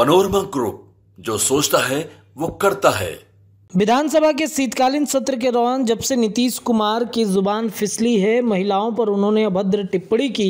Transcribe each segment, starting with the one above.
panorama group जो सोचता है वो करता है विधानसभा के शीतकालीन सत्र के दौरान जब से नीतीश कुमार की जुबान फिसली है महिलाओं पर उन्होंने अभद्र टिप्पणी की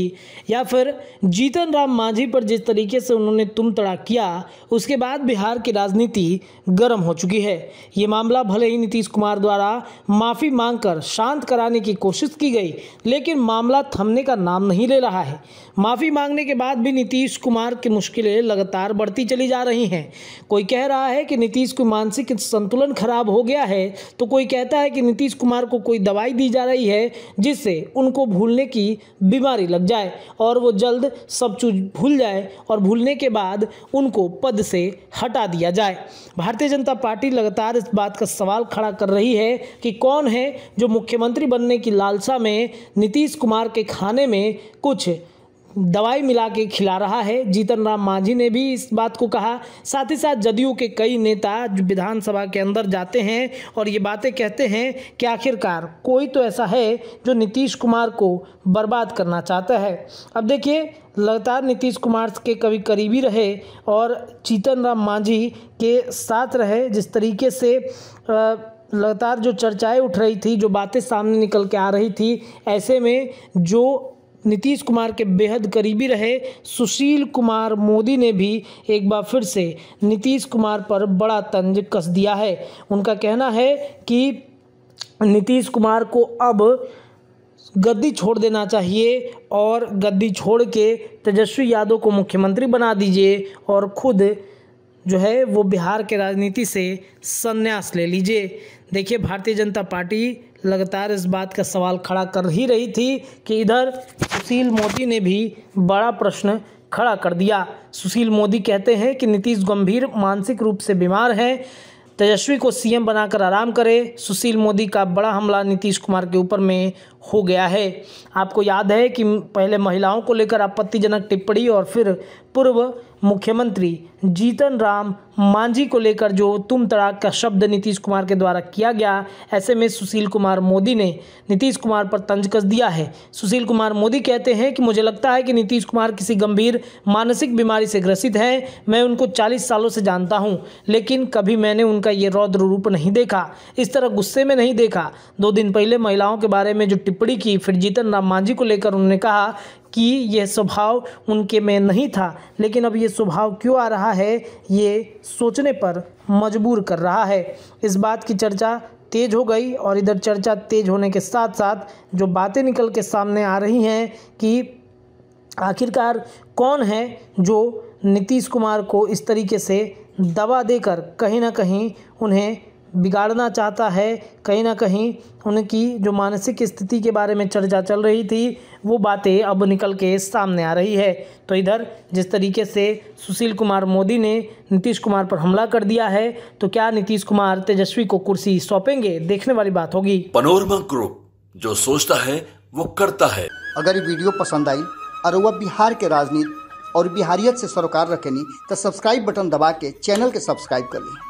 या फिर जीतन राम मांझी पर जिस तरीके से उन्होंने तुम तड़ा किया उसके बाद बिहार की राजनीति गर्म हो चुकी है ये मामला भले ही नीतीश कुमार द्वारा माफ़ी मांगकर शांत कराने की कोशिश की गई लेकिन मामला थमने का नाम नहीं ले रहा है माफ़ी मांगने के बाद भी नीतीश कुमार की मुश्किलें लगातार बढ़ती चली जा रही हैं कोई कह रहा है कि नीतीश को मानसिक संतुलन खराब खराब हो गया है तो कोई कहता है कि नीतीश कुमार को कोई दवाई दी जा रही है जिससे उनको भूलने की बीमारी लग जाए और वो जल्द सब चीज भूल जाए और भूलने के बाद उनको पद से हटा दिया जाए भारतीय जनता पार्टी लगातार इस बात का सवाल खड़ा कर रही है कि कौन है जो मुख्यमंत्री बनने की लालसा में नीतीश कुमार के खाने में कुछ दवाई मिला के खिला रहा है जीतन राम मांझी ने भी इस बात को कहा साथ ही साथ जदयू के कई नेता जो विधानसभा के अंदर जाते हैं और ये बातें कहते हैं कि आखिरकार कोई तो ऐसा है जो नीतीश कुमार को बर्बाद करना चाहता है अब देखिए लगातार नीतीश कुमार के कभी करीबी रहे और जीतन राम मांझी के साथ रहे जिस तरीके से आ, लगातार जो चर्चाएं उठ रही थी जो बातें सामने निकल के आ रही थी ऐसे में जो नीतीश कुमार के बेहद करीबी रहे सुशील कुमार मोदी ने भी एक बार फिर से नीतीश कुमार पर बड़ा तंज कस दिया है उनका कहना है कि नीतीश कुमार को अब गद्दी छोड़ देना चाहिए और गद्दी छोड़ के तेजस्वी यादव को मुख्यमंत्री बना दीजिए और खुद जो है वो बिहार के राजनीति से संन्यास ले लीजिए देखिए भारतीय जनता पार्टी लगातार इस बात का सवाल खड़ा कर ही रही थी कि इधर सुशील मोदी ने भी बड़ा प्रश्न खड़ा कर दिया सुशील मोदी कहते हैं कि नीतीश गंभीर मानसिक रूप से बीमार हैं तेजस्वी को सीएम बनाकर आराम करें सुशील मोदी का बड़ा हमला नीतीश कुमार के ऊपर में हो गया है आपको याद है कि पहले महिलाओं को लेकर आपत्तिजनक टिप्पणी और फिर पूर्व मुख्यमंत्री जीतन राम मांझी को लेकर जो तुम तड़ाक का शब्द नीतीश कुमार के द्वारा किया गया ऐसे में सुशील कुमार मोदी ने नीतीश कुमार पर तंज कस दिया है सुशील कुमार मोदी कहते हैं कि मुझे लगता है कि नीतीश कुमार किसी गंभीर मानसिक बीमारी से ग्रसित हैं मैं उनको 40 सालों से जानता हूं लेकिन कभी मैंने उनका ये रौद्र रूप नहीं देखा इस तरह गुस्से में नहीं देखा दो दिन पहले महिलाओं के बारे में जो टिप्पणी की फिर जीतन राम मांझी को लेकर उन्होंने कहा कि यह स्वभाव उनके में नहीं था लेकिन अब ये स्वभाव क्यों आ रहा है ये सोचने पर मजबूर कर रहा है इस बात की चर्चा तेज़ हो गई और इधर चर्चा तेज़ होने के साथ साथ जो बातें निकल के सामने आ रही हैं कि आखिरकार कौन है जो नीतीश कुमार को इस तरीके से दबा देकर कहीं ना कहीं उन्हें बिगाड़ना चाहता है कहीं ना कहीं उनकी जो मानसिक स्थिति के बारे में चर्चा चल रही थी वो बातें अब निकल के सामने आ रही है तो इधर जिस तरीके से सुशील कुमार मोदी ने नीतीश कुमार पर हमला कर दिया है तो क्या नीतीश कुमार तेजस्वी को कुर्सी सौंपेंगे देखने वाली बात होगी पनोरमा ग्रुप जो सोचता है वो करता है अगर ये वीडियो पसंद आई और वह बिहार के राजनीति और बिहारियत से सरोकार रखेनी तो सब्सक्राइब बटन दबा के चैनल के सब्सक्राइब कर ली